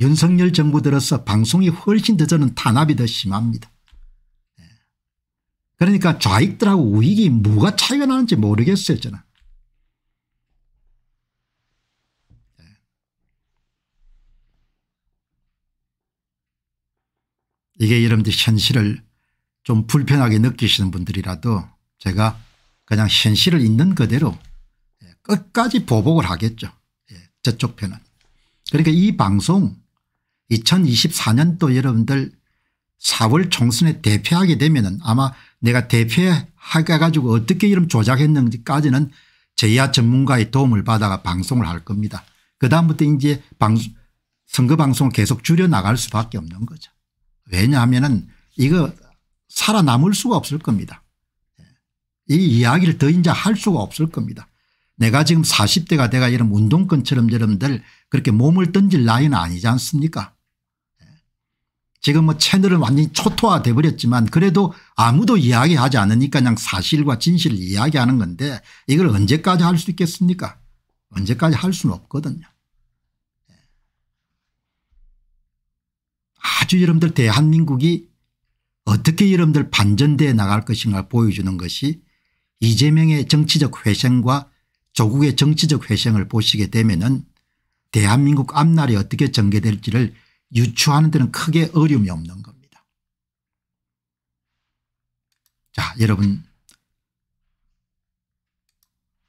윤석열 정부 들어서 방송이 훨씬 더 저는 탄압이 더 심합니다. 예. 그러니까 좌익들하고 우익이 뭐가 차이가 나는지 모르겠어요 저는. 예. 이게 여러분들 현실을 좀 불편하게 느끼시는 분들이라도 제가 그냥 현실을 있는 그대로 예, 끝까지 보복을 하겠죠. 저쪽 편은. 그러니까 이 방송 2024년도 여러분들 4월 총선에 대표하게 되면 아마 내가 대표해 가지고 어떻게 이름 조작했는지까지는 제야 전문가의 도움을 받아가 방송을 할 겁니다. 그다음부터 이제 방송 선거 방송을 계속 줄여나갈 수밖에 없는 거죠. 왜냐하면 은 이거 살아남을 수가 없을 겁니다. 예. 이 이야기를 더 이제 할 수가 없을 겁니다. 내가 지금 40대가 돼가 이런 운동권처럼 여러분들 그렇게 몸을 던질 나이는 아니지 않습니까 지금 뭐 채널은 완전히 초토화돼 버렸지만 그래도 아무도 이야기하지 않으니까 그냥 사실과 진실을 이야기하는 건데 이걸 언제까지 할 수 있겠습니까 언제까지 할 수는 없거든요. 예. 아주 여러분들 대한민국이 어떻게 여러분들 반전되어 나갈 것인가 보여주는 것이 이재명의 정치적 회생과 조국의 정치적 회생을 보시게 되면 은 대한민국 앞날이 어떻게 전개될지를 유추하는 데는 크게 어려움이 없는 겁니다. 자 여러분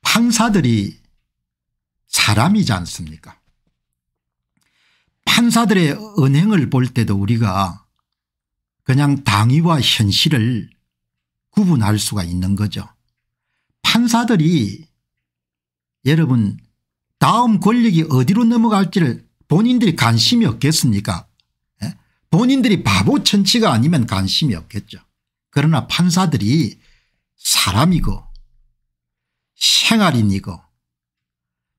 판사들이 사람이지 않습니까 판사들의 은행을볼 때도 우리가 그냥 당위와 현실을 구분할 수가 있는 거죠. 판사들이 여러분 다음 권력이 어디로 넘어갈지를 본인들이 관심이 없겠습니까 예? 본인들이 바보 천치가 아니면 관심이 없겠죠. 그러나 판사들이 사람이고 생활인이고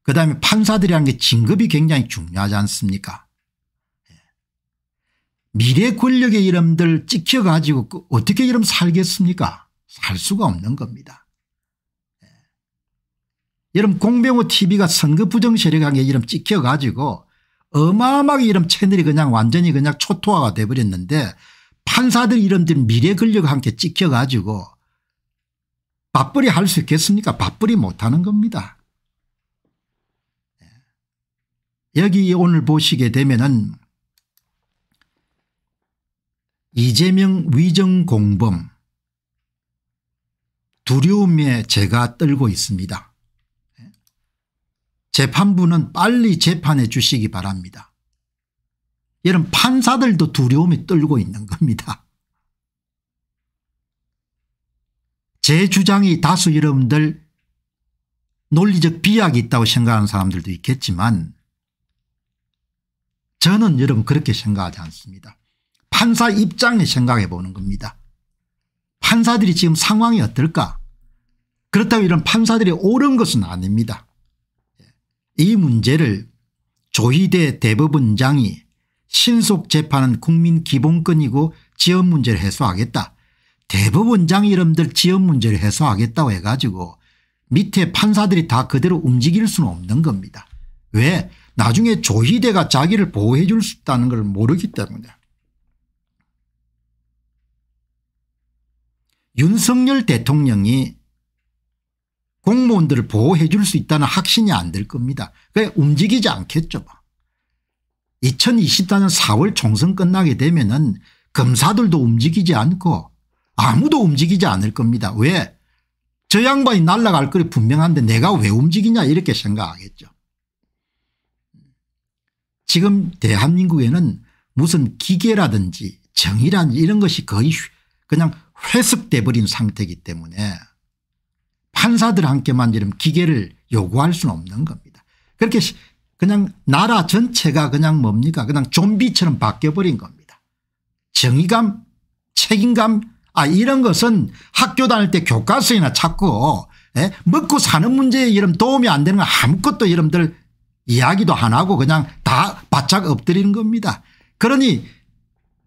그다음에 판사들이라는 게 진급이 굉장히 중요하지 않습니까 예. 미래 권력의 이름들 찍혀가지고 그 어떻게 이름 살겠습니까 살 수가 없는 겁니다. 예. 여러분 공병호 tv가 선거 부정 세력한게 이름 찍혀가지고 어마어마하게 이런 채널이 그냥 완전히 그냥 초토화가 돼버렸는데 판사들 이름들 미래 근력과 함께 찍혀가지고 밥벌이 할 수 있겠습니까 밥벌이 못하는 겁니다. 예. 여기 오늘 보시게 되면은 이재명 위정공범 두려움에 제가 떨고 있습니다. 재판부는 빨리 재판해 주시기 바랍니다. 이런 판사들도 두려움이 떨고 있는 겁니다. 제 주장이 다수 여러분들 논리적 비약이 있다고 생각하는 사람들도 있겠지만 저는 여러분 그렇게 생각하지 않습니다. 판사 입장에 생각해 보는 겁니다. 판사들이 지금 상황이 어떨까 그렇다고 이런 판사들이 옳은 것은 아닙니다. 이 문제를 조희대 대법원장이 신속재판은 국민 기본권이고 지연문제를 해소하겠다. 대법원장 이름들 지연문제를 해소하겠다고 해가지고 밑에 판사들이 다 그대로 움직일 수는 없는 겁니다. 왜 나중에 조희대가 자기를 보호해 줄 수 있다는 걸 모르기 때문에 윤석열 대통령이 공무원들을 보호해 줄 수 있다는 확신이 안 될 겁니다. 그래 움직이지 않겠죠. 2024년 뭐. 4월 총선 끝나게 되면 은 검사들도 움직이지 않고 아무도 움직이지 않을 겁니다. 왜? 저 양반이 날아갈 거리 분명한데 내가 왜 움직이냐 이렇게 생각하겠죠. 지금 대한민국에는 무슨 기계라든지 정의란 이런 것이 거의 그냥 회습돼버린 상태이기 때문에 판사들한테만 이런 기계를 요구할 수는 없는 겁니다. 그렇게 그냥 나라 전체가 그냥 뭡니까 그냥 좀비처럼 바뀌어버린 겁니다. 정의감 책임감 아 이런 것은 학교 다닐 때 교과서에나 찾고 에? 예? 먹고 사는 문제에 이런 도움이 안 되는 건 아무것도 이름들 이야기도 안 하고 그냥 다 바짝 엎드리는 겁니다. 그러니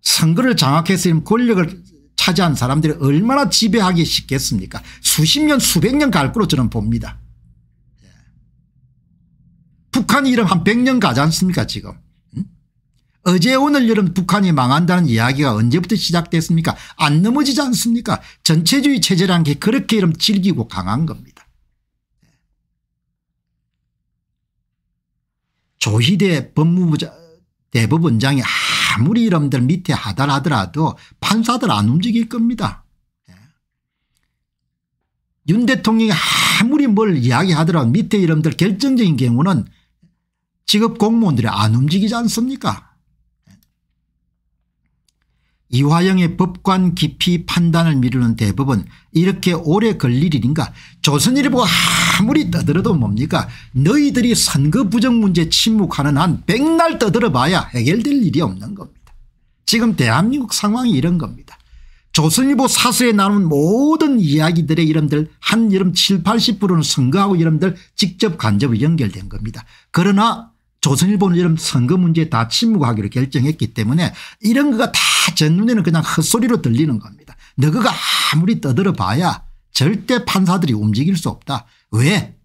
선거를 장악해서 권력을 차지한 사람들이 얼마나 지배하기 쉽겠습니까 수십 년 수백 년 갈 거로 저는 봅니다. 예. 북한이 이름 한 100년 가지 않습니까 지금 어제 오늘 여름 북한이 망한다는 이야기가 언제부터 시작됐습니까 안 넘어지지 않습니까 전체주의 체제란 게 그렇게 이름 질기고 강한 겁니다. 예. 조희대 법무부 대법원장이 아무리 이름들 밑에 하달 하더라도 판사들 안 움직일 겁니다. 예. 윤 대통령이 아무리 뭘 이야기하더라도 밑에 이름들 결정적인 경우는 직업 공무원들이 안 움직이지 않습니까 이화영의 법관 깊이 판단을 미루는 대법은 이렇게 오래 걸릴 일인가 조선일보 아무리 떠들어도 뭡니까 너희들이 선거 부정 문제 침묵하는 한 백날 떠들어봐야 해결될 일이 없는 겁니다. 지금 대한민국 상황이 이런 겁니다. 조선일보 사수에나눈 모든 이야기들의 이름들 한 이름 7, 80%는 선거하고 이름들 직접 간접이 연결된 겁니다. 그러나 조선일보는 이런 선거 문제에 다 침묵하기로 결정했기 때문에 이런 거가 다제 눈에는 그냥 헛소리로 들리는 겁니다. 너그가 아무리 떠들어봐야 절대 판사들이 움직일 수 없다. 왜?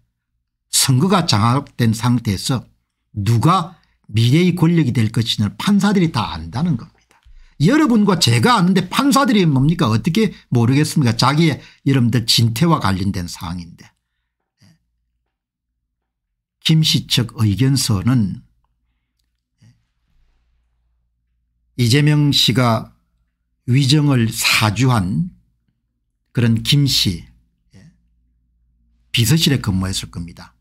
선거가 장악된 상태에서 누가 미래의 권력이 될 것인지를 판사들이 다 안다는 겁니다. 여러분과 제가 아는데 판사들이 뭡니까 어떻게 모르겠습니까 자기의 여러분들 진퇴와 관련된 사항인데 김씨 측 의견서는 이재명 씨가 위정을 사주한 그런 김씨 예, 비서실에 근무했을 겁니다.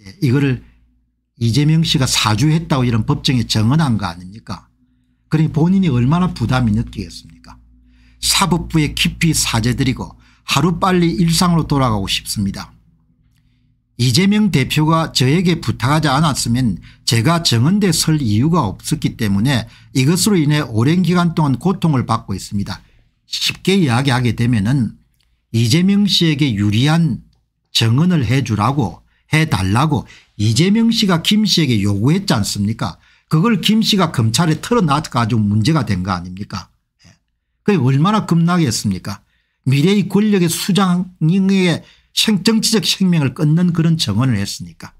예, 이거를 이재명 씨가 사주했다고 이런 법정에 정언한 거 아닙니까 그러니 본인이 얼마나 부담이 느끼겠습니까 사법부에 깊이 사죄드리고 하루빨리 일상으로 돌아가고 싶습니다. 이재명 대표가 저에게 부탁하지 않았으면 제가 정은대 설 이유가 없었기 때문에 이것으로 인해 오랜 기간 동안 고통을 받고 있습니다. 쉽게 이야기하게 되면 은 이재명 씨에게 유리한 정언을 해주라고 해달라고 이재명 씨가 김 씨에게 요구했지 않습니까 그걸 김 씨가 검찰에 털어놔가지고 문제가 된 거 아닙니까 예. 그게 얼마나 겁나겠습니까 미래의 권력의 수장에 생, 정치적 생명을 끊는 그런 정언을 했으니까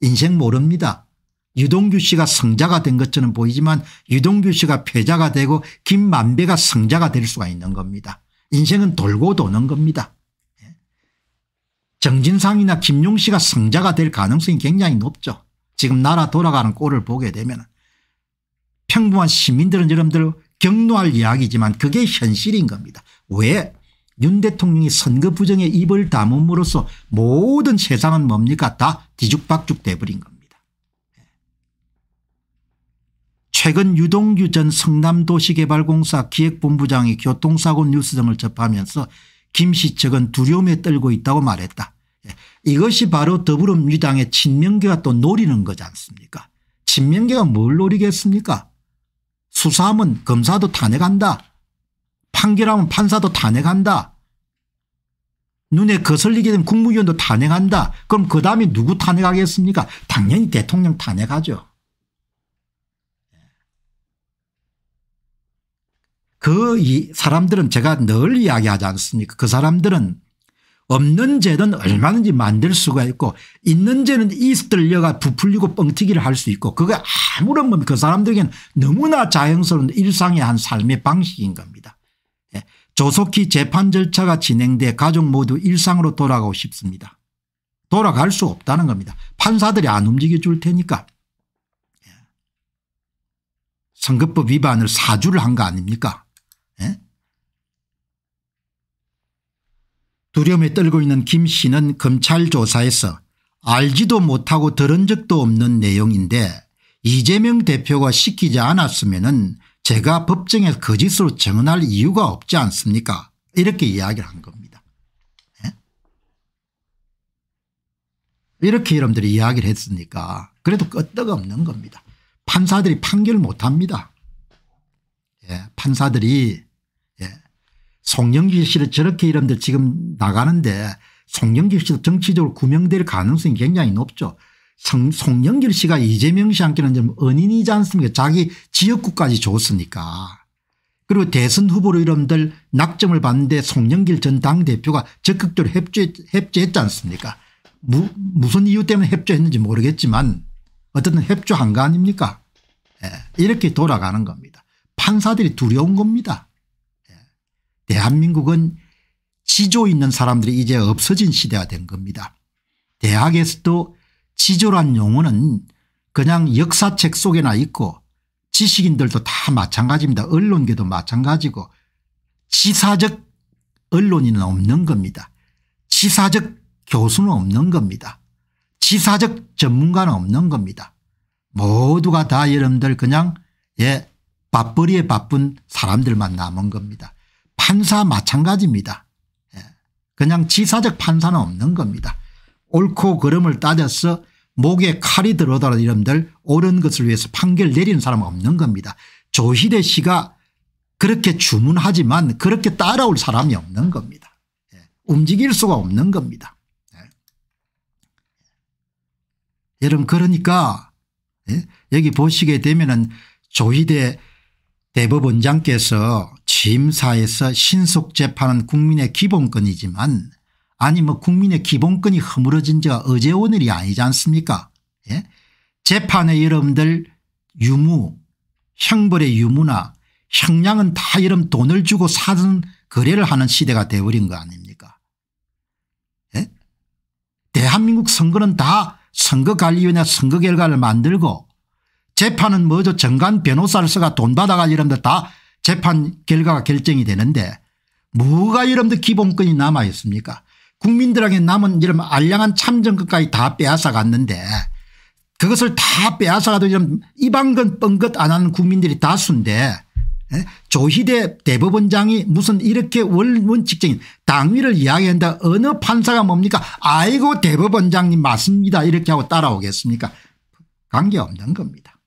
인생 모릅니다. 유동규 씨가 성자가 된 것처럼 보이지만 유동규 씨가 패자가 되고 김만배가 성자가 될 수가 있는 겁니다. 인생은 돌고 도는 겁니다. 예. 정진상이나 김용 씨가 성자가 될 가능성이 굉장히 높죠. 지금 나라 돌아가는 꼴을 보게 되면 평범한 시민들은 여러분들 경로할 이야기지만 그게 현실인 겁니다. 왜윤 대통령이 선거 부정에 입을 담음으로써 모든 세상은 뭡니까 다 뒤죽박죽 돼버린 겁니다. 예. 최근 유동규 전 성남도시개발공사 기획본부장이 교통사고 뉴스 등을 접하면서 김씨 측은 두려움에 떨고 있다고 말했다. 예. 이것이 바로 더불어민주당의 친명계가 또 노리는 거지 않습니까 친명계가 뭘 노리겠습니까 수사하면 검사도 탄핵한다 판결하면 판사도 탄핵한다. 눈에 거슬리게 되면 국무위원도 탄핵한다. 그럼 그 다음에 누구 탄핵하겠습니까? 당연히 대통령 탄핵하죠. 그이 사람들은 제가 늘 이야기하지 않습니까? 그 사람들은 없는 죄는 얼마든지 만들 수가 있고 있는 죄는 이스들려가 부풀리고 뻥튀기를 할 수 있고 그게 아무런 그 사람들에게는 너무나 자연스러운 일상의 한 삶의 방식인 겁니다. 조속히 재판 절차가 진행돼 가족 모두 일상으로 돌아가고 싶습니다. 돌아갈 수 없다는 겁니다. 판사들이 안 움직여 줄 테니까. 예. 선거법 위반을 사주를 한 거 아닙니까 예? 두려움에 떨고 있는 김 씨는 검찰 조사에서 알지도 못하고 들은 적도 없는 내용인데 이재명 대표가 시키지 않았으면 제가 법정에서 거짓으로 증언할 이유가 없지 않습니까 이렇게 이야기를 한 겁니다. 네? 이렇게 여러분들이 이야기를 했으니까 그래도 끄떡없는 겁니다. 판사들이 판결 못합니다. 예, 판사들이 예, 송영길 씨를 저렇게 이름들 지금 나가는데 송영길 씨도 정치적으로 구명될 가능성이 굉장히 높죠. 송영길 씨가 이재명 씨한테는 좀 은인이지 않습니까 자기 지역구까지 줬으니까. 그리고 대선 후보로 이름들 낙점을 받는데 송영길 전 당대표가 적극적으로 협조, 협조했지 않습니까 무, 무슨 이유 때문에 협조했는지 모르겠지만 어쨌든 협조한 거 아닙니까 예, 이렇게 돌아가는 겁니다. 판사들이 두려운 겁니다. 예, 대한민국은 지조 있는 사람들이 이제 없어진 시대가 된 겁니다. 대학에서도 지조란 용어는 그냥 역사책 속에나 있고 지식인들도 다 마찬가지입니다. 언론계도 마찬가지고 지사적 언론인은 없는 겁니다. 지사적 교수는 없는 겁니다. 지사적 전문가는 없는 겁니다. 모두가 다 여러분들 그냥 예 밥벌이에 바쁜 사람들만 남은 겁니다. 판사 마찬가지입니다. 예, 그냥 지사적 판사는 없는 겁니다. 옳고 그름을 따져서 목에 칼이 들어오더라 이놈들 옳은 것을 위해서 판결 내리는 사람은 없는 겁니다. 조희대 씨가 그렇게 주문하지만 그렇게 따라올 사람이 없는 겁니다. 예, 움직일 수가 없는 겁니다. 예. 여러분 그러니까 예, 여기 보시게 되면 은 조희대 대법원장께서 취임사에서 신속재판은 국민의 기본권이지만 아니 뭐 국민의 기본권이 허물어진 지가 어제 오늘이 아니지 않습니까 예? 재판의 여러분들 유무 형벌의 유무나 형량은 다이러 돈을 주고 사는 거래를 하는 시대가 되어버린거 아닙니까 예? 대한민국 선거는 다 선거관리위원회 선거 결과를 만들고 재판은 뭐죠 정관 변호사를 써가 돈 받아가지고 여러분들 다 재판 결과가 결정이 되는데 뭐가 여러분들 기본권이 남아 있습니까 국민들에게 남은 이런 알량한 참정권까지 다 빼앗아 갔는데 그것을 다 빼앗아가도 이런 이방건 뻥긋 안 하는 국민들이 다수인데 예? 조희대 대법원장이 무슨 이렇게 원칙적인 당위를 이야기한다 어느 판사가 뭡니까 아이고 대법원장님 맞습니다 이렇게 하고 따라오겠습니까 관계없는 겁니다.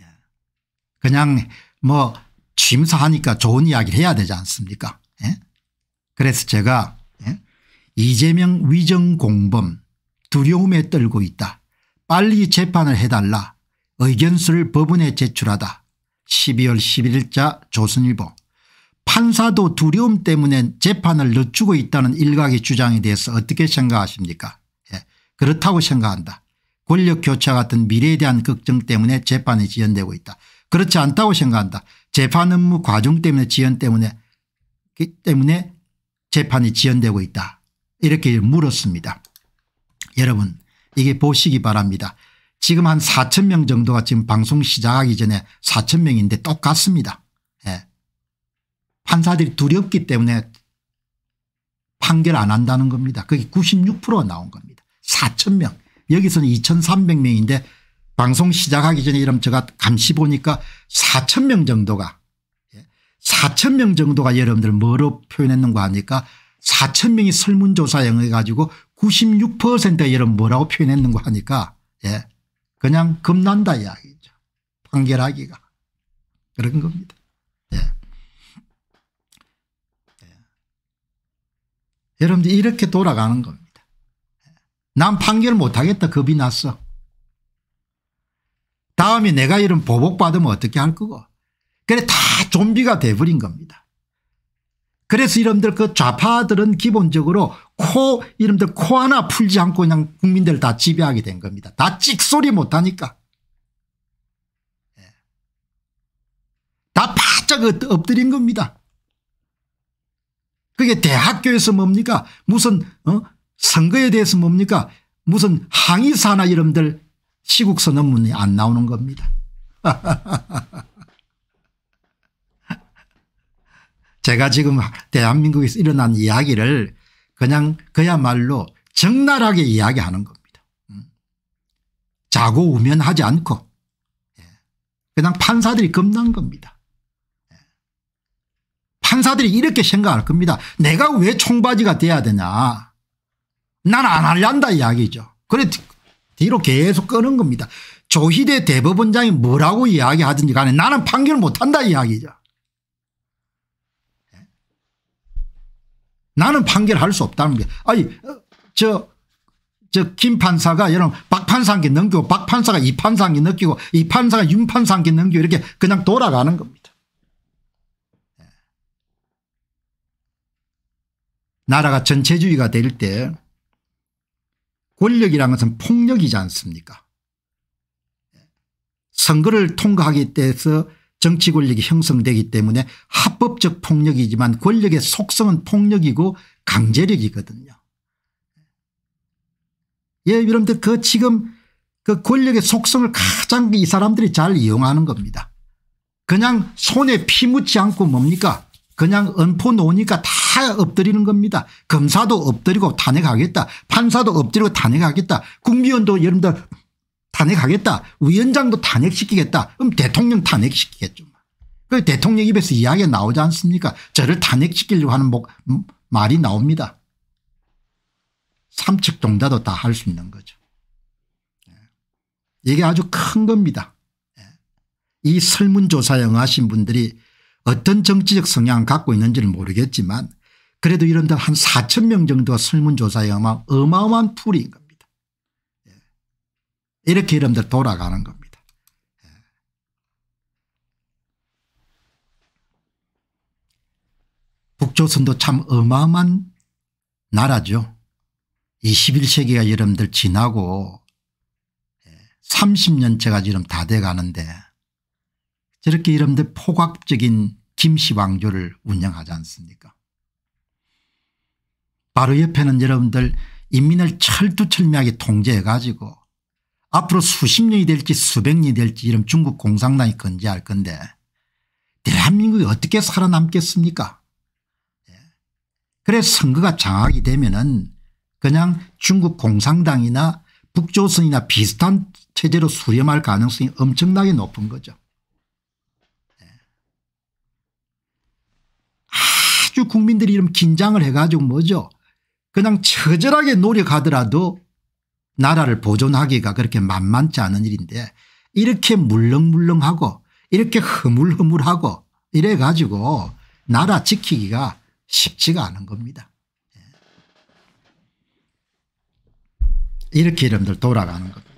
예. 그냥 뭐 심사하니까 좋은 이야기를 해야 되지 않습니까 그래서 제가 예? 이재명 위정공범 두려움에 떨고 있다. 빨리 재판을 해달라. 의견서를 법원에 제출하다. 12월 11일자 조선일보 판사도 두려움 때문에 재판을 늦추고 있다는 일각의 주장에 대해서 어떻게 생각하십니까 예. 그렇다고 생각한다. 권력교차 같은 미래에 대한 걱정 때문에 재판이 지연되고 있다. 그렇지 않다고 생각한다. 재판 업무 과정 때문에 지연 때문에 때문에 재판이 지연되고 있다. 이렇게 물었습니다. 여러분 이게 보시기 바랍니다. 지금 한 4천 명 정도가 지금 방송 시작하기 전에 4천 명인데 똑같습니다. 예. 판사들이 두렵기 때문에 판결 안 한다는 겁니다. 그게 96%가 나온 겁니다. 4천 명 여기서는 2,300명인데 방송 시작하기 전에 이런 제가 감시 보니까 4천 명 정도가 4천 명 정도가 여러분들 뭐로 표현했는가 하니까 4천 명이 설문조사 형해가지고 96%가 여러분 뭐라고 표현했는가 하니까 예 그냥 겁난다 이야기죠. 판결하기가 그런 겁니다. 예. 예. 여러분들 이렇게 돌아가는 겁니다. 예. 난 판결 못하겠다 겁이 났어. 다음에 내가 이런 보복받으면 어떻게 할 거고 그래 다 좀비가 돼버린 겁니다. 그래서 이름들 그 좌파들은 기본적으로 코 이름들 코 하나 풀지 않고 그냥 국민들 다 지배하게 된 겁니다. 다 찍소리 못하니까. 예. 다 바짝 엎드린 겁니다. 그게 대학교에서 뭡니까 무슨 어? 선거에 대해서 뭡니까 무슨 항의사나 이름들 시국서 논문이 안 나오는 겁니다. 제가 지금 대한민국에서 일어난 이야기를 그냥 그야말로 적나라하게 이야기하는 겁니다. 음. 자고 우면하지 않고 예. 그냥 판사들이 겁난 겁니다. 예. 판사들이 이렇게 생각할 겁니다. 내가 왜 총바지가 돼야 되냐. 난안 할란다 이야기죠. 그래 뒤로 계속 끄는 겁니다. 조희대 대법원장이 뭐라고 이야기하든지 간에 나는 판결 못한다 이야기죠. 나는 판결할 수 없다는 게 아니 어, 저 저 김 판사가 여러분 박 판사한테 넘기고 박 판사가 이 판사한테 넘기고 이 판사가 윤 판사한테 넘기고 이렇게 그냥 돌아가는 겁니다. 예. 나라가 전체주의가 될 때권력이라 것은 폭력이지 않습니까 예. 선거를 통과하기 때에서 정치 권력이 형성되기 때문에 합법적 폭력이지만 권력의 속성은 폭력이고 강제력이거든요. 예, 여러분들 그 지금 그 권력의 속성을 가장 이 사람들이 잘 이용하는 겁니다. 그냥 손에 피 묻지 않고 뭡니까 그냥 은포 놓으니까 다 엎드리는 겁니다. 검사도 엎드리고 탄핵하겠다. 판사도 엎드리고 탄핵하겠다. 국민의원도 여러분들 탄핵하겠다. 위원장도 탄핵시키겠다. 그럼 대통령 탄핵시키겠죠. 그 대통령 입에서 이야기가 나오지 않습니까 저를 탄핵시키려고 하는 목, 음, 말이 나옵니다. 삼측 동자도 다 할 수 있는 거죠. 예. 이게 아주 큰 겁니다. 예. 이 설문조사 영하신 분들이 어떤 정치적 성향을 갖고 있는지를 모르겠지만 그래도 이런데 한 4천 명 정도가 설문조사 영하 어마어마한 풀인 겁니다. 이렇게 여러분들 돌아가는 겁니다. 예. 북조선도 참 어마어마한 나라죠. 21세기가 여러분들 지나고 30년째가 예, 지금 다 돼가는데 저렇게 여러분들 포괄적인 김씨 왕조를 운영하지 않습니까 바로 옆에는 여러분들 인민을 철두철미하게 통제해가지고 앞으로 수십 년이 될지 수백 년이 될지 이런 중국 공산당이 건재할 건데 대한민국이 어떻게 살아남겠습니까 예. 그래 선거가 장악이 되면 은 그냥 중국 공산당이나 북조선이나 비슷한 체제로 수렴할 가능성이 엄청나게 높은 거죠. 예. 아주 국민들이 이런 긴장을 해가지고 뭐죠. 그냥 처절하게 노력하더라도 나라를 보존하기가 그렇게 만만치 않은 일인데 이렇게 물렁물렁하고 이렇게 흐물흐물하고 이래 가지고 나라 지키기가 쉽지가 않은 겁니다. 예. 이렇게 이름들 돌아가는 겁니다.